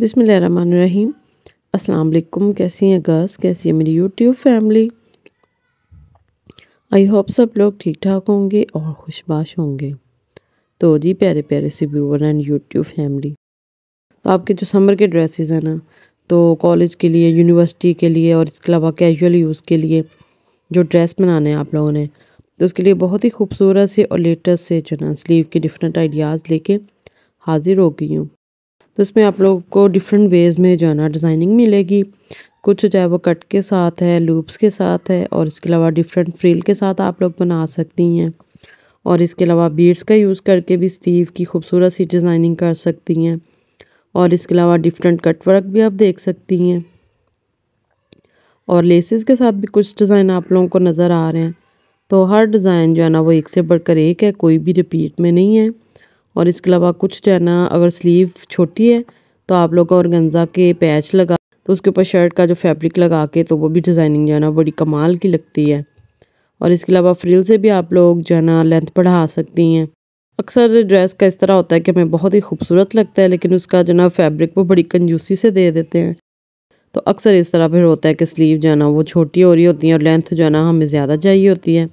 बिसमीम असलकुम कैसी हैं गर्स कैसी है मेरी यूट्यूब फैमिली आई होप सब लोग ठीक ठाक होंगे और खुशबाश होंगे तो जी प्यारे प्यारे से व्यूवर एंड यूट्यूब फैमिली तो आपके जो समर के ड्रेसेस हैं ना तो कॉलेज के लिए यूनिवर्सिटी के लिए और इसके अलावा कैजुअल यूज़ के लिए जो ड्रेस बनाने हैं आप लोगों ने तो उसके लिए बहुत ही खूबसूरत से और लेटेस्ट से जो ना स्लीव के डिफरेंट आइडियाज़ लेके हाज़िर हो गई हूँ तो इसमें आप लोगों को डिफरेंट वेज़ में जो है ना डिज़ाइनिंग मिलेगी कुछ जो है वो कट के साथ है लूप्स के साथ है और इसके अलावा डिफरेंट फ्रील के साथ आप लोग बना सकती हैं और इसके अलावा बीड्स का यूज़ करके भी स्लीव की खूबसूरत सी डिज़ाइनिंग कर सकती हैं और इसके अलावा डिफरेंट कट वर्क भी आप देख सकती हैं और लेसेस के साथ भी कुछ डिज़ाइन आप लोगों को नज़र आ रहे हैं तो हर डिज़ाइन जो है ना वो एक से बढ़कर एक है कोई भी रिपीट में नहीं है और इसके अलावा कुछ जो है ना अगर स्लीव छोटी है तो आप लोग और गंजा के पैच लगा तो उसके ऊपर शर्ट का जो फैब्रिक लगा के तो वो भी डिज़ाइनिंग जो है ना बड़ी कमाल की लगती है और इसके अलावा फ्रिल से भी आप लोग जो है ना लेंथ बढ़ा सकती हैं अक्सर ड्रेस का इस तरह होता है कि हमें बहुत ही खूबसूरत लगता है लेकिन उसका जो ना फैब्रिक वो बड़ी कंजूसी से दे देते हैं तो अक्सर इस तरह फिर होता है कि स्लीव जो है ना वो छोटी हो रही होती है और लेंथ जो है ना हमें ज़्यादा चाहिए होती है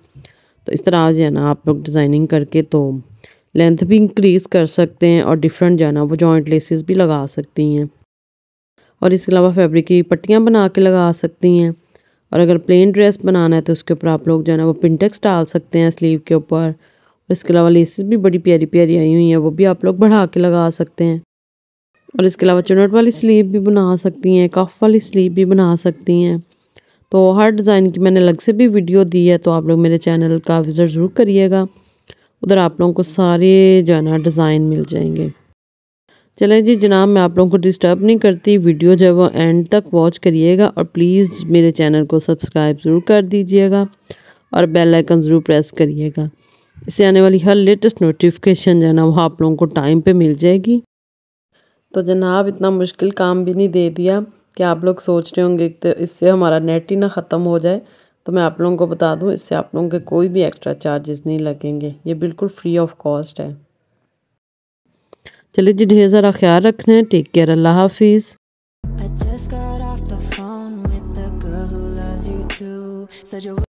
तो इस तरह जो है ना आप लोग डिज़ाइनिंग करके तो लेंथ भी इंक्रीज़ कर सकते हैं और डिफरेंट जाना वो जॉइंट लेसेस भी लगा सकती हैं और इसके अलावा फैब्रिक की पट्टियाँ बना के लगा सकती हैं और अगर प्लेन ड्रेस बनाना है तो उसके ऊपर आप लोग जो है ना वो पिंटेक्स डाल सकते हैं स्लीव के ऊपर इसके अलावा लेसेस भी बड़ी प्यारी प्यारी आई हुई हैं वो भी आप लोग बढ़ा के लगा सकते हैं और इसके अलावा चुनट वाली स्लीव भी बना सकती हैं कफ वाली स्लीव भी बना सकती हैं तो हर डिज़ाइन की मैंने अलग से भी वीडियो दी है तो आप लोग मेरे चैनल का विज़िट ज़रूर करिएगा उधर आप लोगों को सारे जो है ना डिज़ाइन मिल जाएंगे चले जी जनाब मैं आप लोगों को डिस्टर्ब नहीं करती वीडियो जो है वो एंड तक वॉच करिएगा और प्लीज़ मेरे चैनल को सब्सक्राइब ज़रूर कर दीजिएगा और बेल आइकन ज़रूर प्रेस करिएगा इससे आने वाली हर लेटेस्ट नोटिफिकेशन जो है ना वो आप लोगों को टाइम पे मिल जाएगी तो जनाब इतना मुश्किल काम भी नहीं दे दिया कि आप लोग सोच रहे होंगे तो इससे हमारा नेट ही ना ख़त्म हो जाए तो मैं आप लोगों को बता दूं इससे आप लोगों के कोई भी एक्स्ट्रा चार्जेस नहीं लगेंगे ये बिल्कुल फ्री ऑफ कॉस्ट है चलिए जी ढेर सारा ख्याल रखना है टेक केयर अल्लाह हाफिज़